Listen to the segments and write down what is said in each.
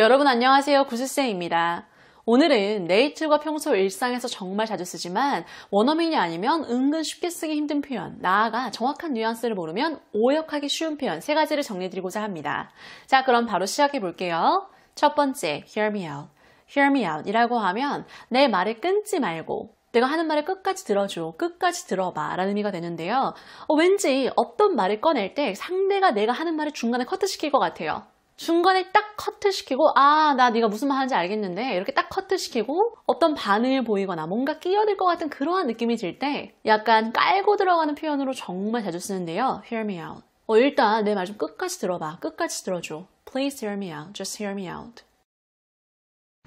여러분 안녕하세요. 구슬쌤입니다. 오늘은 네이트브가 평소 일상에서 정말 자주 쓰지만 원어민이 아니면 은근 쉽게 쓰기 힘든 표현, 나아가 정확한 뉘앙스를 모르면 오역하기 쉬운 표현 세 가지를 정리해드리고자 합니다. 자, 그럼 바로 시작해 볼게요. 첫 번째, hear me out. hear me out 이라고 하면 내 말을 끊지 말고 내가 하는 말을 끝까지 들어줘, 끝까지 들어봐 라는 의미가 되는데요. 어, 왠지 어떤 말을 꺼낼 때 상대가 내가 하는 말을 중간에 커트시킬 것 같아요. 중간에 딱 커트 시키고 아 나 네가 무슨 말 하는지 알겠는데 이렇게 딱 커트 시키고 어떤 바을 보이거나 뭔가 끼어들 것 같은 그러한 느낌이 들 때 약간 깔고 들어가는 표현으로 정말 자주 쓰는데요. Hear me out. 어, 일단 내 말 좀 끝까지 들어봐. 끝까지 들어줘. Please hear me out. Just hear me out.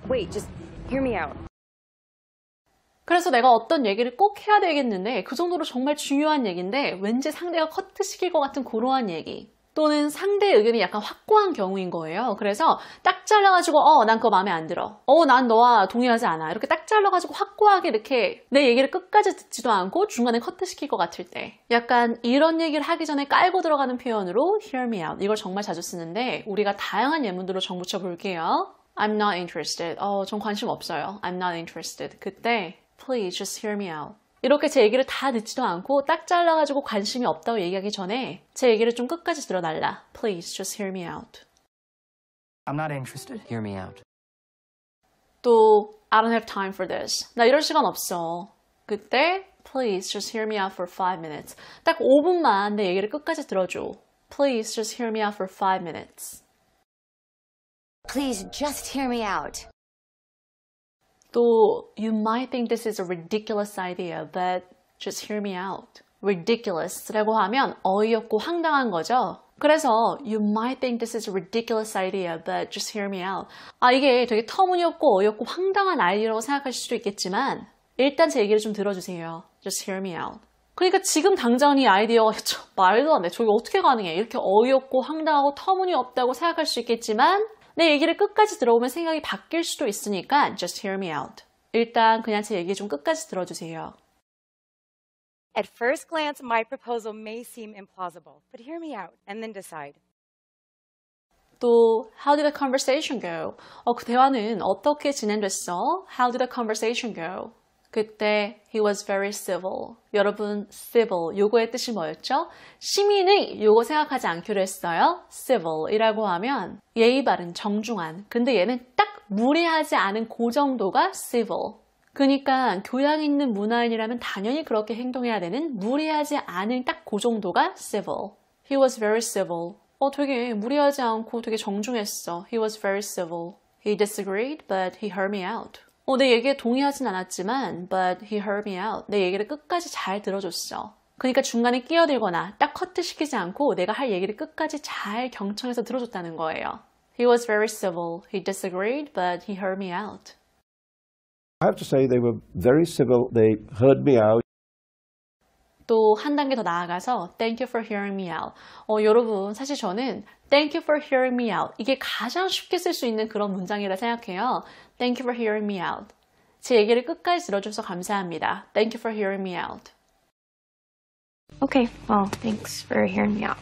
Wait, just hear me out. 그래서 내가 어떤 얘기를 꼭 해야 되겠는데 그 정도로 정말 중요한 얘기인데 왠지 상대가 커트 시킬 것 같은 고러한 얘기 또는 상대 의견이 약간 확고한 경우인 거예요. 그래서 딱 잘라가지고 어 난 그거 마음에 안 들어. 어 난 너와 동의하지 않아. 이렇게 딱 잘라가지고 확고하게 이렇게 내 얘기를 끝까지 듣지도 않고 중간에 커트시킬 것 같을 때 약간 이런 얘기를 하기 전에 깔고 들어가는 표현으로 hear me out 이걸 정말 자주 쓰는데 우리가 다양한 예문들로 정붙여 볼게요. I'm not interested. 어, 전 관심 없어요. I'm not interested. 그때 please just hear me out. 이렇게 제 얘기를 다 듣지도 않고 딱 잘라가지고 관심이 없다고 얘기하기 전에 제 얘기를 좀 끝까지 들어달라. Please just hear me out. I'm not interested. Hear me out. 또 I don't have time for this. 나 이럴 시간 없어. 그때 Please just hear me out for 5 minutes. 딱 5분만 내 얘기를 끝까지 들어줘. Please just hear me out for 5 minutes. Please just hear me out. 또 you might think this is a ridiculous idea, but just hear me out. ridiculous라고 하면 어이없고 황당한 거죠. 그래서 you might think this is a ridiculous idea, but just hear me out. 아 이게 되게 터무니없고 어이없고 황당한 아이디어라고 생각하실 수도 있겠지만 일단 제 얘기를 좀 들어주세요. Just hear me out. 그러니까 지금 당장 이 아이디어가 말도 안 돼. 저게 어떻게 가능해. 이렇게 어이없고 황당하고 터무니없다고 생각할 수 있겠지만 내 얘기를 끝까지 들어보면 생각이 바뀔 수도 있으니까 just hear me out. 일단 그냥 제 얘기 좀 끝까지 들어주세요. At first glance, my proposal may seem implausible, but hear me out and then decide. 또 How did the conversation go? 어, 그 대화는 어떻게 진행됐어? How did the conversation go? 그때 he was very civil. 여러분 civil 요거의 뜻이 뭐였죠? 시민의 요거 생각하지 않기로 했어요. civil이라고 하면 예의 바른 정중한. 근데 얘는 딱 무례하지 않은 고그 정도가 civil. 그러니까 교양 있는 문화인이라면 당연히 그렇게 행동해야 되는 무례하지 않은 딱 그 정도가 civil. He was very civil. 어, 되게 무례하지 않고 되게 정중했어. He was very civil. He disagreed, but he heard me out. 어, 내 얘기에 동의하진 않았지만 but he heard me out. 내 얘기를 끝까지 잘 들어줬어. 그러니까 중간에 끼어들거나 딱 커트시키지 않고 내가 할 얘기를 끝까지 잘 경청해서 들어줬다는 거예요. He was very civil. He disagreed, but he heard me out. I have to say they were very civil. They heard me out. 또한 단계 더 나아가서 Thank you for hearing me out. 어, 여러분 사실 저는 Thank you for hearing me out. 이게 가장 쉽게 쓸 수 있는 그런 문장이라 생각해요. Thank you for hearing me out. 제 얘기를 끝까지 들어줘서 감사합니다. Thank you for hearing me out. Okay, well, thanks for hearing me out.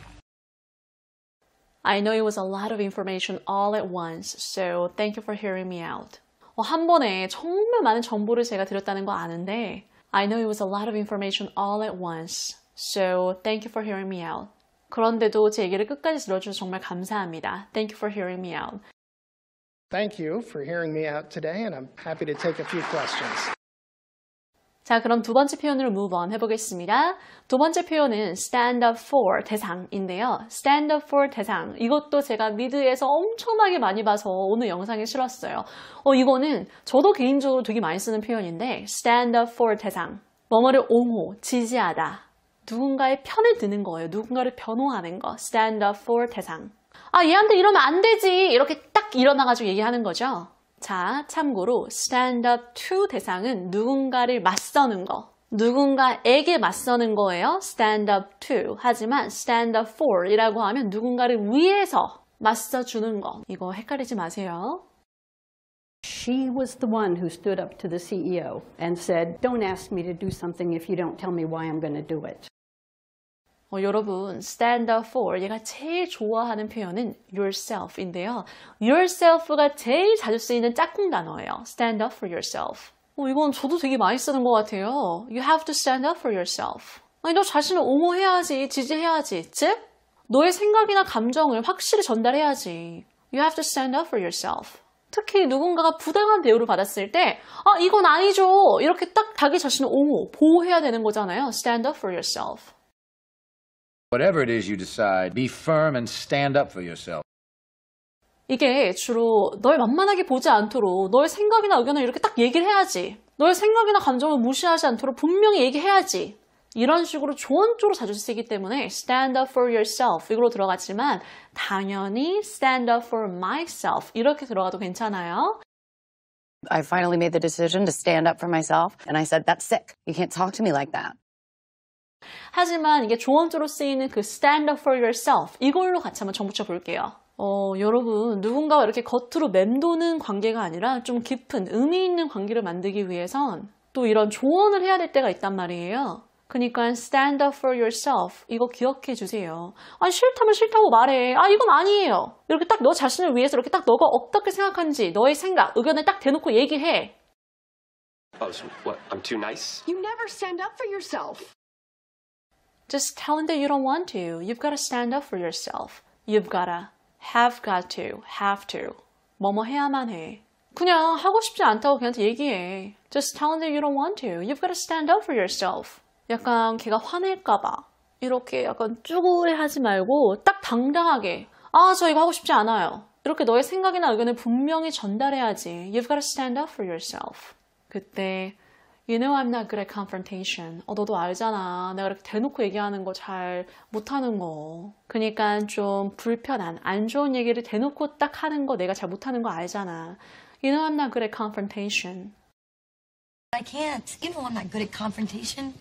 I know it was a lot of information all at once, so thank you for hearing me out. 어, 한 번에 정말 많은 정보를 제가 드렸다는 거 아는데 I know it was a lot of information all at once. So thank you for hearing me out. 그런데도 제 얘기를 끝까지 들어주셔서 정말 감사합니다. Thank you for hearing me out. Thank you for hearing me out today, and I'm happy to take a few questions. 자, 그럼 두 번째 표현으로 move on 해보겠습니다. 두 번째 표현은 stand up for 대상인데요. stand up for 대상. 이것도 제가 미드에서 엄청나게 많이 봐서 오늘 영상에 실었어요. 어, 이거는 저도 개인적으로 되게 많이 쓰는 표현인데 stand up for 대상. 뭐뭐를 옹호, 지지하다. 누군가의 편을 드는 거예요. 누군가를 변호하는 거. stand up for 대상. 아, 얘한테 이러면 안 되지. 이렇게 딱 일어나가지고 얘기하는 거죠. 자, 참고로 stand up to 대상은 누군가를 맞서는 거. 누군가에게 맞서는 거예요. stand up to. 하지만 stand up for 이라고 하면 누군가를 위해서 맞서주는 거. 이거 헷갈리지 마세요. She was the one who stood up to the CEO and said, don't ask me to do something if you don't tell me why I'm going to do it. 어, 여러분 stand up for 얘가 제일 좋아하는 표현은 yourself인데요. yourself가 제일 자주 쓰이는 짝꿍 단어예요. stand up for yourself. 어, 이건 저도 되게 많이 쓰는 것 같아요. You have to stand up for yourself. 아니 너 자신을 옹호해야지, 지지해야지. 즉 너의 생각이나 감정을 확실히 전달해야지. You have to stand up for yourself. 특히 누군가가 부당한 대우를 받았을 때, 아, 이건 아니죠. 이렇게 딱 자기 자신을 옹호, 보호해야 되는 거잖아요. Stand up for yourself. Whatever it is you decide, be firm and stand up for yourself. 이게 주로 널 만만하게 보지 않도록 널 생각이나 의견을 이렇게 딱 얘기를 해야지. 널 생각이나 감정을 무시하지 않도록 분명히 얘기해야지. 이런 식으로 좋은 쪽으로 자주 쓰기 때문에 stand up for yourself 이걸로 들어갔지만 당연히 stand up for myself 이렇게 들어가도 괜찮아요. I finally made the decision to stand up for myself and I said that's sick. You can't talk to me like that. 하지만 이게 조언조로 쓰이는 그 stand up for yourself 이걸로 같이 한번 정붙여 볼게요. 어, 여러분 누군가와 이렇게 겉으로 맴도는 관계가 아니라 좀 깊은 의미 있는 관계를 만들기 위해선 또 이런 조언을 해야 될 때가 있단 말이에요. 그러니까 stand up for yourself 이거 기억해 주세요. 아 싫다면 싫다고 말해. 아 이건 아니에요. 이렇게 딱 너 자신을 위해서 이렇게 딱 너가 어떻게 생각하는지 너의 생각, 의견을 딱 대놓고 얘기해. Oh, so what? I'm too nice? You never stand up for yourself. just telling that you don't want to. You've got to stand up for yourself. You've got to, have got to, have to. 뭐뭐 해야만 해. 그냥 하고 싶지 않다고 걔한테 얘기해. Just telling that you don't want to. You've got to stand up for yourself. 약간 걔가 화낼까봐. 이렇게 약간 쭈구레하지 말고 딱 당당하게 아, 저 이거 하고 싶지 않아요. 이렇게 너의 생각이나 의견을 분명히 전달해야지. You've got to stand up for yourself. 그때 You know I'm not good at confrontation. 어, 너도 알잖아. 내가 이렇게 대놓고 얘기하는 거 잘 못하는 거. 그러니까 좀 불편한, 안 좋은 얘기를 대놓고 딱 하는 거 내가 잘 못하는 거 알잖아. You know I'm not good at confrontation. I can't. You know I'm not good at confrontation.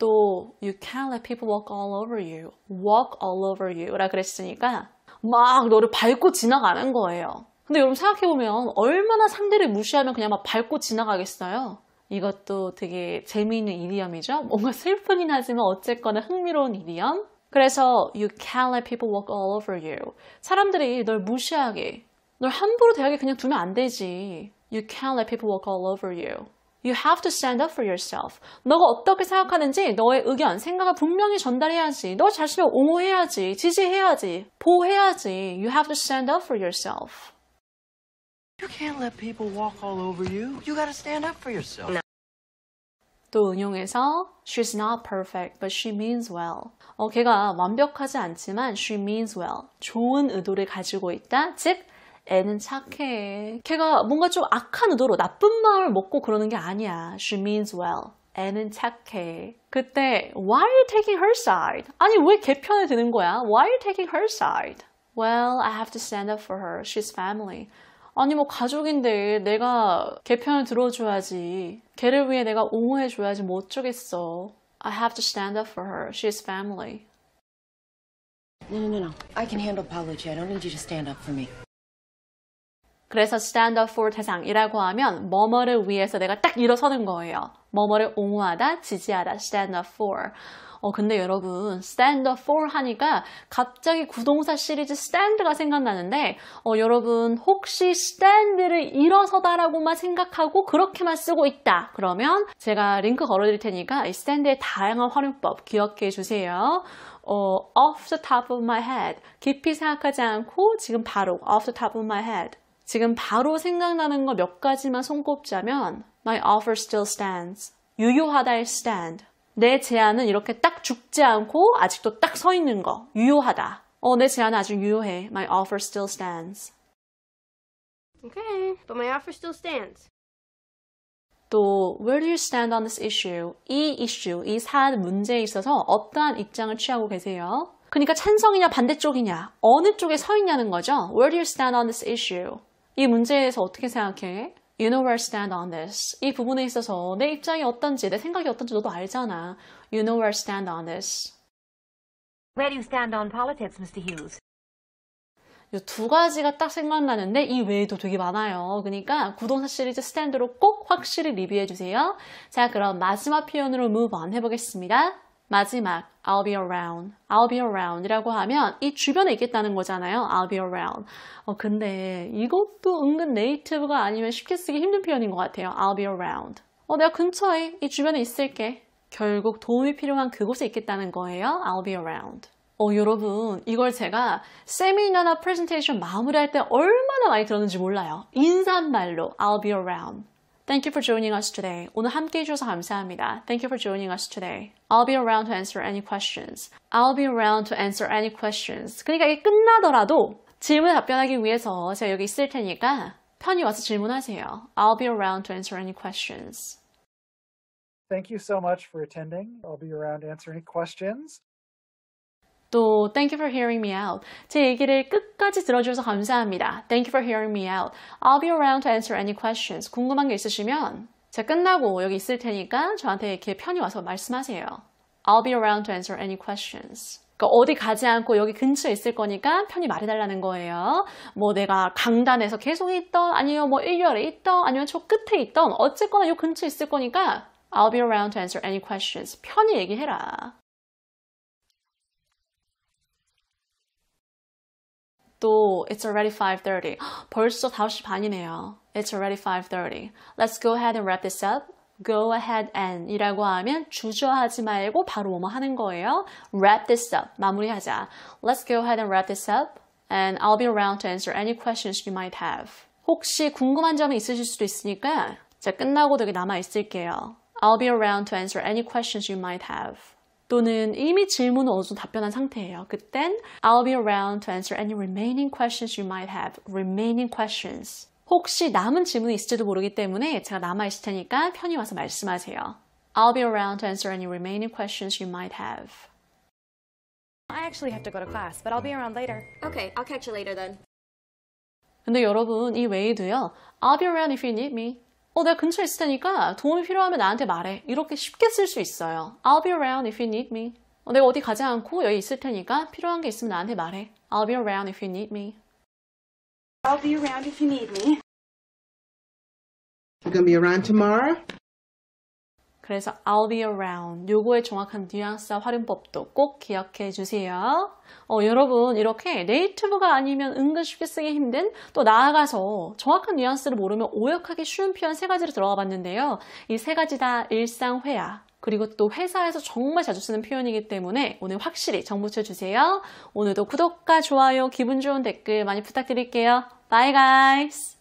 또 you can't let people walk all over you. walk all over you라 그랬으니까 막 너를 밟고 지나가는 거예요. 근데 여러분 생각해보면 얼마나 상대를 무시하면 그냥 막 밟고 지나가겠어요? 이것도 되게 재미있는 이디엄이죠? 뭔가 슬프긴 하지만 어쨌거나 흥미로운 이디엄. 그래서 you can't let people walk all over you. 사람들이 널 무시하게, 널 함부로 대하게 그냥 두면 안 되지. You can't let people walk all over you. You have to stand up for yourself. 너가 어떻게 생각하는지 너의 의견, 생각을 분명히 전달해야지. 너 자신을 옹호해야지, 지지해야지, 보호해야지. You have to stand up for yourself. You can't let people walk all over you. You gotta stand up for yourself. No. 또 응용해서 she's not perfect but she means well. 어, 걔가 완벽하지 않지만 she means well. 좋은 의도를 가지고 있다. 즉 애는 착해. 걔가 뭔가 좀 악한 의도로 나쁜 마음을 먹고 그러는 게 아니야. She means well. 애는 착해. 그때 why are you taking her side? 아니 왜걔 편에 드는 거야? Why are you taking her side? Well, I have to stand up for her. She's family. 아니 뭐 가족인데 내가 개 편을 들어줘야지. 걔를 위해 내가 옹호해줘야지 뭐 어쩌겠어. I have to stand up for her. She's family. No, no, no, no. I can handle Paolucci. I don't need you to stand up for me. 그래서 stand up for 대상이라고 하면 뭐뭐를 위해서 내가 딱 일어서는 거예요. 뭐뭐를 옹호하다, 지지하다, stand up for. 어, 근데 여러분 stand for 하니까 갑자기 구동사 시리즈 stand가 생각나는데 어, 여러분 혹시 stand를 일어서다라고만 생각하고 그렇게만 쓰고 있다. 그러면 제가 링크 걸어드릴 테니까 이 stand의 다양한 활용법 기억해 주세요. 어, off the top of my head 깊이 생각하지 않고 지금 바로 off the top of my head 지금 바로 생각나는 거 몇 가지만 손꼽자면 My offer still stands. 유효하다의 stand. 내 제안은 이렇게 딱 죽지 않고 아직도 딱 서 있는 거. 유효하다. 어, 내 제안은 아직 유효해. My offer still stands. Okay, but my offer still stands. 또 Where do you stand on this issue? 이 이슈, 이 사안 문제에 있어서 어떠한 입장을 취하고 계세요? 그러니까 찬성이냐 반대쪽이냐 어느 쪽에 서 있냐는 거죠. Where do you stand on this issue? 이 문제에 대해서 어떻게 생각해? You know where I stand on this. 이 부분에 있어서 내 입장이 어떤지, 내 생각이 어떤지 너도 알잖아. You know where I stand on this. Where do you stand on politics, Mr. Hughes? 이두 가지가 딱 생각나는데 이 외에도 되게 많아요. 그러니까 구동사 시리즈 스탠드로 꼭 확실히 리뷰해주세요. 자, 그럼 마지막 표현으로 move on 해보겠습니다. 마지막 I'll be around, I'll be around이라고 하면 이 주변에 있겠다는 거잖아요. I'll be around. 어, 근데 이것도 은근 네이티브가 아니면 쉽게 쓰기 힘든 표현인 것 같아요. I'll be around. 어, 내가 근처에 이 주변에 있을게. 결국 도움이 필요한 그곳에 있겠다는 거예요. I'll be around. 어, 여러분, 이걸 제가 세미나나 프레젠테이션 마무리할 때 얼마나 많이 들었는지 몰라요. 인사말로 I'll be around. Thank you for joining us today. 오늘 함께 해주셔서 감사합니다. Thank you for joining us today. I'll be around to answer any questions. I'll be around to answer any questions. 그러니까 이게 끝나더라도 질문 답변하기 위해서 제가 여기 있을 테니까 편히 와서 질문하세요. I'll be around to answer any questions. Thank you so much for attending. I'll be around to answer any questions. 또 Thank you for hearing me out. 제 얘기를 끝까지 들어주셔서 감사합니다. Thank you for hearing me out. I'll be around to answer any questions. 궁금한 게 있으시면 제가 끝나고 여기 있을 테니까 저한테 이렇게 편히 와서 말씀하세요. I'll be around to answer any questions. 어디 가지 않고 여기 근처에 있을 거니까 편히 말해달라는 거예요. 뭐 내가 강단에서 계속 있던 아니면 뭐 1열에 있던 아니면 저 끝에 있던 어쨌거나 이 근처에 있을 거니까 I'll be around to answer any questions. 편히 얘기해라. it's already 5.30. 벌써 5시 반이네요. It's already 5.30. Let's go ahead and wrap this up. Go ahead and 이라고 하면 주저하지 말고 바로 뭐뭐 하는 거예요. Wrap this up. 마무리하자. Let's go ahead and wrap this up. And I'll be around to answer any questions you might have. 혹시 궁금한 점이 있으실 수도 있으니까 제가 끝나고 되게 남아 있을게요. I'll be around to answer any questions you might have. 또는 이미 질문을 어느 정도 답변한 상태예요. 그땐 I'll be around to answer any remaining questions you might have. remaining questions. 혹시 남은 질문이 있을지도 모르기 때문에 제가 남아있을 테니까 편히 와서 말씀하세요. I'll be around to answer any remaining questions you might have. I actually have to go to class, but I'll be around later. Okay, I'll catch you later then. 근데 여러분 이 외에도요. I'll be around if you need me. 어, 내가 근처에 있을 테니까 도움이 필요하면 나한테 말해. 이렇게 쉽게 쓸 수 있어요. I'll be around if you need me. 어, 내가 어디 가지 않고 여기 있을 테니까 필요한 게 있으면 나한테 말해. I'll be around if you need me. I'll be around if you need me. You gonna be around tomorrow? 그래서 I'll be around 요거의 정확한 뉘앙스와 활용법도 꼭 기억해 주세요. 어, 여러분 이렇게 네이티브가 아니면 은근 쉽게 쓰기 힘든 또 나아가서 정확한 뉘앙스를 모르면 오역하기 쉬운 표현 세 가지를 들어가 봤는데요. 이 세 가지 다 일상회화 그리고 또 회사에서 정말 자주 쓰는 표현이기 때문에 오늘 확실히 정보쳐 주세요. 오늘도 구독과 좋아요, 기분 좋은 댓글 많이 부탁드릴게요. Bye guys!